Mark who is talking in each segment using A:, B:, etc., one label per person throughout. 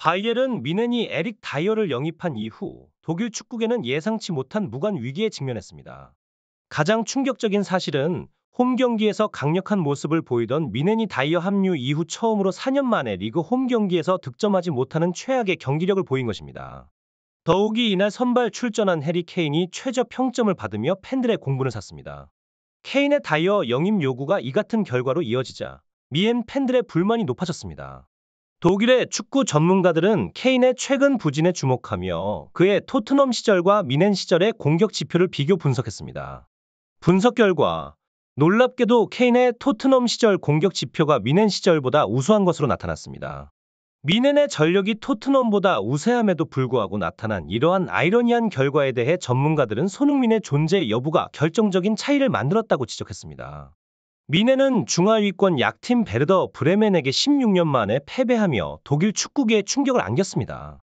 A: 바이엘은 미넨이 에릭 다이어를 영입한 이후 독일 축구계는 예상치 못한 무관 위기에 직면했습니다. 가장 충격적인 사실은 홈 경기에서 강력한 모습을 보이던 미넨이 다이어 합류 이후 처음으로 4년 만에 리그 홈 경기에서 득점하지 못하는 최악의 경기력을 보인 것입니다. 더욱이 이날 선발 출전한 해리 케인이 최저 평점을 받으며 팬들의 공분을 샀습니다. 케인의 다이어 영입 요구가 이 같은 결과로 이어지자 미엔 팬들의 불만이 높아졌습니다. 독일의 축구 전문가들은 케인의 최근 부진에 주목하며 그의 토트넘 시절과 미넨 시절의 공격 지표를 비교 분석했습니다. 분석 결과 놀랍게도 케인의 토트넘 시절 공격 지표가 미넨 시절보다 우수한 것으로 나타났습니다. 미넨의 전력이 토트넘보다 우세함에도 불구하고 나타난 이러한 아이러니한 결과에 대해 전문가들은 손흥민의 존재 여부가 결정적인 차이를 만들었다고 지적했습니다. 미네는 중하위권 약팀 베르더 브레멘에게 16년 만에 패배하며 독일 축구계에 충격을 안겼습니다.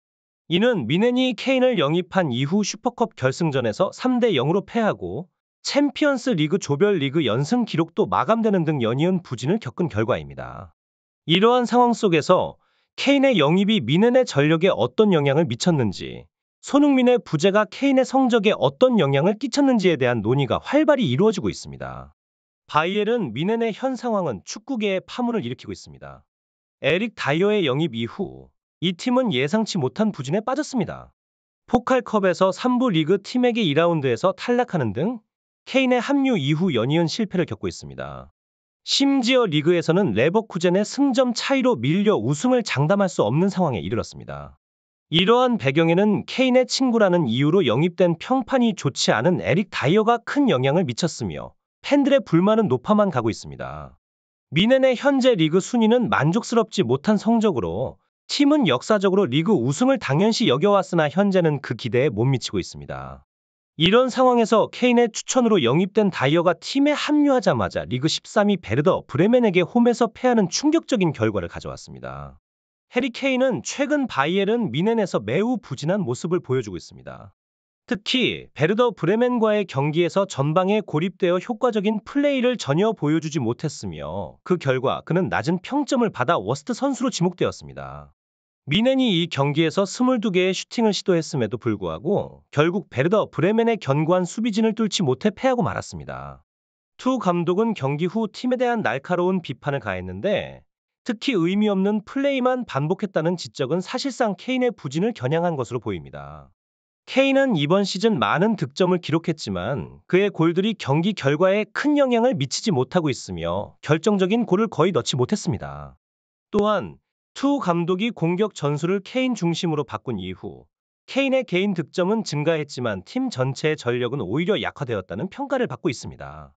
A: 이는 미넨이 케인을 영입한 이후 슈퍼컵 결승전에서 3대 0으로 패하고 챔피언스 리그 조별 리그 연승 기록도 마감되는 등 연이은 부진을 겪은 결과입니다. 이러한 상황 속에서 케인의 영입이 미넨의 전력에 어떤 영향을 미쳤는지 손흥민의 부재가 케인의 성적에 어떤 영향을 끼쳤는지에 대한 논의가 활발히 이루어지고 있습니다. 바이엘은 미넨의 현 상황은 축구계의 파문을 일으키고 있습니다. 에릭 다이어의 영입 이후 이 팀은 예상치 못한 부진에 빠졌습니다. 포칼컵에서 3부 리그 팀에게 2라운드에서 탈락하는 등 케인의 합류 이후 연이은 실패를 겪고 있습니다. 심지어 리그에서는 레버쿠젠의 승점 차이로 밀려 우승을 장담할 수 없는 상황에 이르렀습니다. 이러한 배경에는 케인의 친구라는 이유로 영입된 평판이 좋지 않은 에릭 다이어가 큰 영향을 미쳤으며 팬들의 불만은 높아만 가고 있습니다. 미넨의 현재 리그 순위는 만족스럽지 못한 성적으로 팀은 역사적으로 리그 우승을 당연시 여겨왔으나 현재는 그 기대에 못 미치고 있습니다. 이런 상황에서 케인의 추천으로 영입된 다이어가 팀에 합류하자마자 리그 13위 베르더 브레멘에게 홈에서 패하는 충격적인 결과를 가져왔습니다. 해리 케인은 최근 바이엘은 미넨에서 매우 부진한 모습을 보여주고 있습니다. 특히 베르더 브레멘과의 경기에서 전방에 고립되어 효과적인 플레이를 전혀 보여주지 못했으며 그 결과 그는 낮은 평점을 받아 워스트 선수로 지목되었습니다. 미넨이 이 경기에서 22개의 슈팅을 시도했음에도 불구하고 결국 베르더 브레멘의 견고한 수비진을 뚫지 못해 패하고 말았습니다. 투 감독은 경기 후 팀에 대한 날카로운 비판을 가했는데 특히 의미 없는 플레이만 반복했다는 지적은 사실상 케인의 부진을 겨냥한 것으로 보입니다. 케인은 이번 시즌 많은 득점을 기록했지만 그의 골들이 경기 결과에 큰 영향을 미치지 못하고 있으며 결정적인 골을 거의 넣지 못했습니다. 또한 투 감독이 공격 전술을 케인 중심으로 바꾼 이후 케인의 개인 득점은 증가했지만 팀 전체의 전력은 오히려 약화되었다는 평가를 받고 있습니다.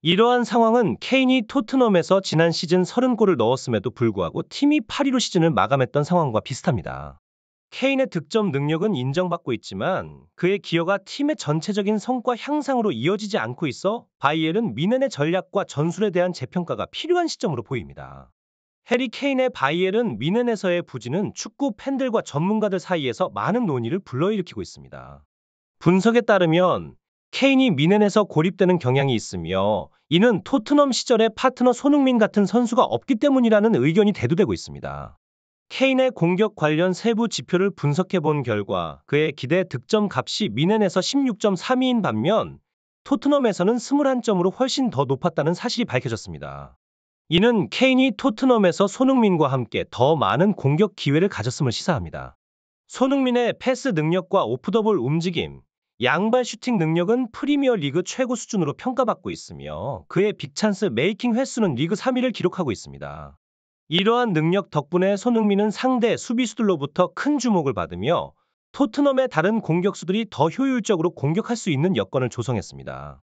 A: 이러한 상황은 케인이 토트넘에서 지난 시즌 30골을 넣었음에도 불구하고 팀이 8위로 시즌을 마감했던 상황과 비슷합니다. 케인의 득점 능력은 인정받고 있지만 그의 기여가 팀의 전체적인 성과 향상으로 이어지지 않고 있어 바이엘은 미넨의 전략과 전술에 대한 재평가가 필요한 시점으로 보입니다. 해리 케인의 바이엘은 미넨에서의 부진은 축구 팬들과 전문가들 사이에서 많은 논의를 불러일으키고 있습니다. 분석에 따르면 케인이 미넨에서 고립되는 경향이 있으며 이는 토트넘 시절의 파트너 손흥민 같은 선수가 없기 때문이라는 의견이 대두되고 있습니다. 케인의 공격 관련 세부 지표를 분석해 본 결과 그의 기대 득점 값이 미넨에서 16.32인 반면 토트넘에서는 21점으로 훨씬 더 높았다는 사실이 밝혀졌습니다. 이는 케인이 토트넘에서 손흥민과 함께 더 많은 공격 기회를 가졌음을 시사합니다. 손흥민의 패스 능력과 오프더볼 움직임, 양발 슈팅 능력은 프리미어 리그 최고 수준으로 평가받고 있으며 그의 빅찬스 메이킹 횟수는 리그 3위를 기록하고 있습니다. 이러한 능력 덕분에 손흥민은 상대 수비수들로부터 큰 주목을 받으며 토트넘의 다른 공격수들이 더 효율적으로 공격할 수 있는 여건을 조성했습니다.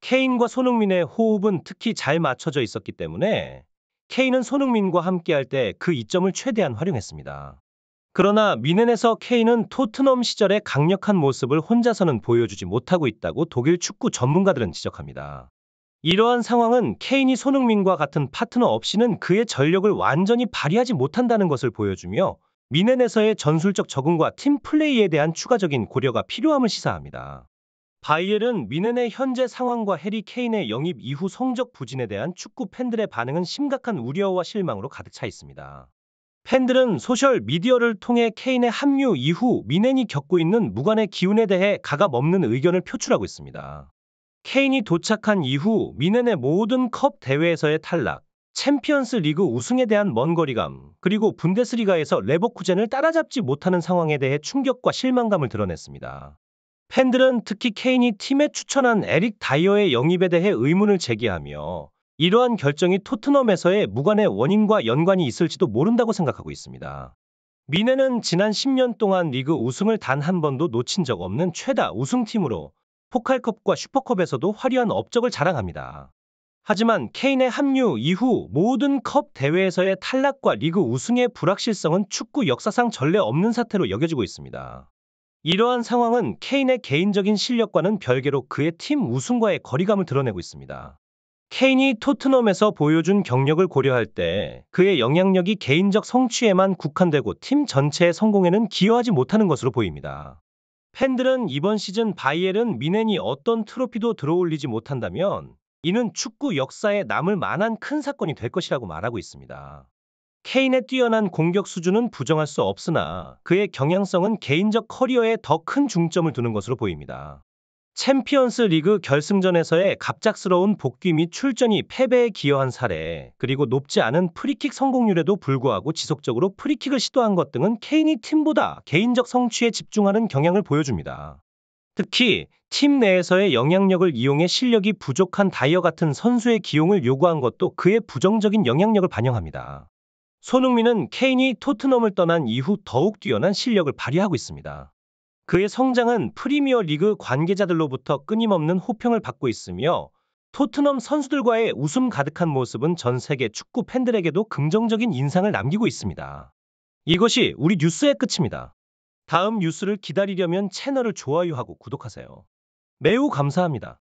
A: 케인과 손흥민의 호흡은 특히 잘 맞춰져 있었기 때문에 케인은 손흥민과 함께할 때 그 이점을 최대한 활용했습니다. 그러나 미넨에서 케인은 토트넘 시절의 강력한 모습을 혼자서는 보여주지 못하고 있다고 독일 축구 전문가들은 지적합니다. 이러한 상황은 케인이 손흥민과 같은 파트너 없이는 그의 전력을 완전히 발휘하지 못한다는 것을 보여주며 미넨에서의 전술적 적응과 팀 플레이에 대한 추가적인 고려가 필요함을 시사합니다. 바이엘은 미넨의 현재 상황과 해리 케인의 영입 이후 성적 부진에 대한 축구 팬들의 반응은 심각한 우려와 실망으로 가득 차 있습니다. 팬들은 소셜 미디어를 통해 케인의 합류 이후 미넨이 겪고 있는 무관의 기운에 대해 가감 없는 의견을 표출하고 있습니다. 케인이 도착한 이후 미넨의 모든 컵 대회에서의 탈락, 챔피언스 리그 우승에 대한 먼 거리감, 그리고 분데스리가에서 레버쿠젠을 따라잡지 못하는 상황에 대해 충격과 실망감을 드러냈습니다. 팬들은 특히 케인이 팀에 추천한 에릭 다이어의 영입에 대해 의문을 제기하며 이러한 결정이 토트넘에서의 무관의 원인과 연관이 있을지도 모른다고 생각하고 있습니다. 미네는 지난 10년 동안 리그 우승을 단 한 번도 놓친 적 없는 최다 우승팀으로 포칼컵과 슈퍼컵에서도 화려한 업적을 자랑합니다. 하지만 케인의 합류 이후 모든 컵 대회에서의 탈락과 리그 우승의 불확실성은 축구 역사상 전례 없는 사태로 여겨지고 있습니다. 이러한 상황은 케인의 개인적인 실력과는 별개로 그의 팀 우승과의 거리감을 드러내고 있습니다. 케인이 토트넘에서 보여준 경력을 고려할 때 그의 영향력이 개인적 성취에만 국한되고 팀 전체의 성공에는 기여하지 못하는 것으로 보입니다. 팬들은 이번 시즌 바이엘은 미넨이 어떤 트로피도 들어올리지 못한다면 이는 축구 역사에 남을 만한 큰 사건이 될 것이라고 말하고 있습니다. 케인의 뛰어난 공격 수준은 부정할 수 없으나 그의 경향성은 개인적 커리어에 더 큰 중점을 두는 것으로 보입니다. 챔피언스 리그 결승전에서의 갑작스러운 복귀 및 출전이 패배에 기여한 사례, 그리고 높지 않은 프리킥 성공률에도 불구하고 지속적으로 프리킥을 시도한 것 등은 케인이 팀보다 개인적 성취에 집중하는 경향을 보여줍니다. 특히 팀 내에서의 영향력을 이용해 실력이 부족한 다이어 같은 선수의 기용을 요구한 것도 그의 부정적인 영향력을 반영합니다. 손흥민은 케인이 토트넘을 떠난 이후 더욱 뛰어난 실력을 발휘하고 있습니다. 그의 성장은 프리미어 리그 관계자들로부터 끊임없는 호평을 받고 있으며 토트넘 선수들과의 웃음 가득한 모습은 전 세계 축구 팬들에게도 긍정적인 인상을 남기고 있습니다. 이것이 우리 뉴스의 끝입니다. 다음 뉴스를 기다리려면 채널을 좋아요하고 구독하세요. 매우 감사합니다.